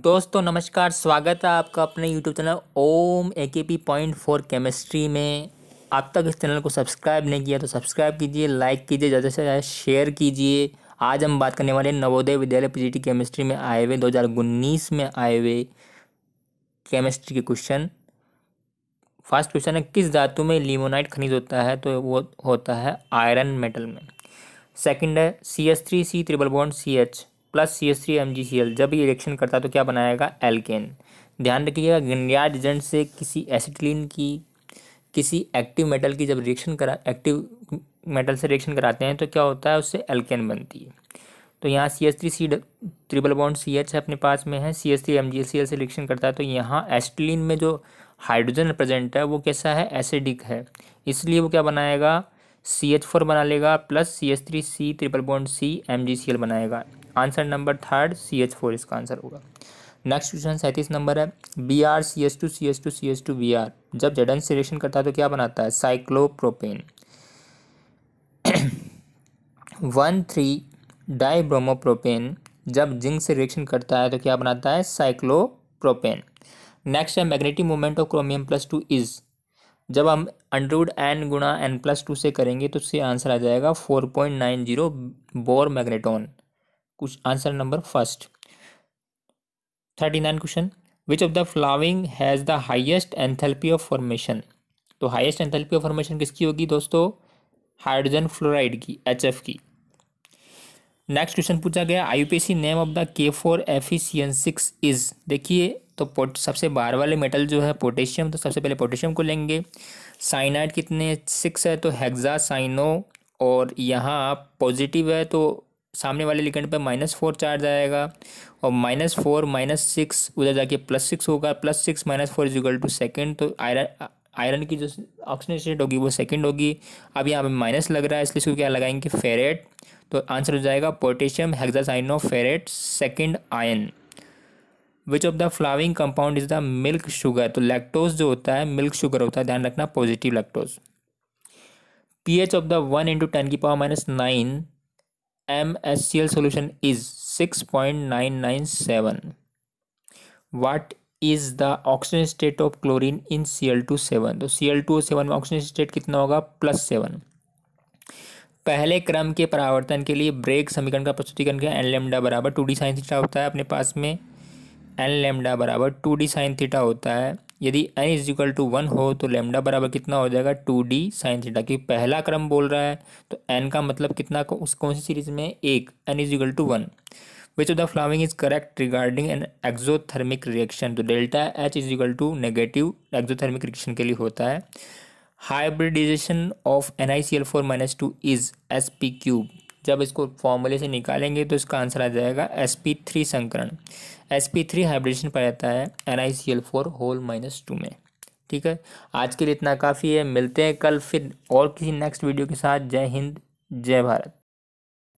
दोस्तों नमस्कार स्वागत है आपका अपने यूट्यूब चैनल ओम ए के पी पॉइंट फोर केमिस्ट्री में अब तक इस चैनल को सब्सक्राइब नहीं किया तो सब्सक्राइब कीजिए लाइक कीजिए ज़्यादा से ज़्यादा शेयर कीजिए आज हम बात करने वाले नवोदय विद्यालय पी केमिस्ट्री में आए हुए दो हज़ार उन्नीस में आए हुए केमिस्ट्री के क्वेश्चन फर्स्ट क्वेश्चन है किस धातु में लिमोनाइट खनिज होता है तो वो होता है आयरन मेटल में सेकेंड है C S three C triple bond C H plus C S three M G C L जब ये रिएक्शन करता है तो क्या बनाएगा एल्केन ध्यान रखिएगा गनियाड एजेंट से किसी एसिटिलीन की किसी एक्टिव मेटल की जब रिएक्शन करा एक्टिव मेटल से रिएक्शन कराते हैं तो क्या होता है उससे एल्केन बनती है तो यहाँ C S three C triple bond C H अपने पास में है C S three M G C L से रिएक्शन करता है तो यहाँ एसिटिलीन में जो हाइड्रोजन प्रेजेंट है वो कैसा है एसिडिक है इसलिए वो क्या बनाएगा सी एच फोर बना लेगा plus C S three C triple bond C M G C L बनाएगा answer number third C H four इसका आंसर होगा नेक्स्ट क्वेश्चन सैंतीस नंबर है B R C S two C S two C S two B R जब जडन selection करता है तो क्या बनाता है साइक्लोप्रोपेन वन थ्री डाइब्रोमोप्रोपेन जब जिंक से रिएक्शन करता है तो क्या बनाता है साइक्लोप्रोपेन नेक्स्ट है magnetic moment of chromium plus two is जब हम अंडरवुड एन गुणा एन प्लस टू से करेंगे तो उससे आंसर आ जाएगा four point nine zero Bohr magneton answer number first thirty nine question which of the following has the highest enthalpy of formation तो हाइएस्ट एंथेल्पी ऑफ फॉर्मेशन किसकी होगी दोस्तों हाइड्रोजन फ्लोराइड की एच की नेक्स्ट क्वेश्चन पूछा गया C name of the K four F E C N six is देखिए तो सबसे बाहर वाले मेटल जो है पोटेशियम तो सबसे पहले पोटेशियम को लेंगे साइनाइड कितने सिक्स है तो हेक्सा साइनो और यहाँ पॉजिटिव है तो सामने वाले लिकेंड पे माइनस फोर चार्ज आएगा और माइनस फोर माइनस सिक्स उधर जाके प्लस सिक्स होगा plus six minus four equal two second तो आयरन आयरन की जो ऑक्सीजन स्टेट होगी वो सेकेंड होगी अब यहाँ पे माइनस लग रहा है इसलिए इसको क्या लगाएंगे फेरेट तो आंसर हो जाएगा potassium hexacyano ferrate second ion which of the following compound is the milk sugar तो लैक्टोज जो होता है मिल्क शुगर होता है ध्यान रखना positive lactose pH of the one into ten की power minus nine M S C L solution is six point nine nine seven what is the oxygen state of chlorine in C L two seven तो C L two seven में oxygen state कितना होगा plus seven पहले क्रम के परावर्तन के लिए ब्रेक समीकरण का प्रस्तुतिकरण किया एन लेमडा बराबर टू डी साइन थीटा होता है अपने पास में एन लेमडा बराबर टू डी साइन थीटा होता है यदि n is equal to one हो तो लेमडा बराबर कितना हो जाएगा टू डी साइन थीटा की पहला क्रम बोल रहा है तो n का मतलब कितना उस कौन सी सीरीज में एक n is equal to one which of the following is correct regarding an exothermic reaction तो delta H is equal to negative exothermic reaction के लिए होता है hybridization of N I C L four minus two is S P cube जब इसको फॉर्मूले से निकालेंगे तो इसका आंसर आ जाएगा एस पी थ्री संकरण एस पी थ्री हाइब्रिडेशन पर रहता है N I C L four whole minus two में ठीक है आज के लिए इतना काफ़ी है मिलते हैं कल फिर और किसी नेक्स्ट वीडियो के साथ जय हिंद जय भारत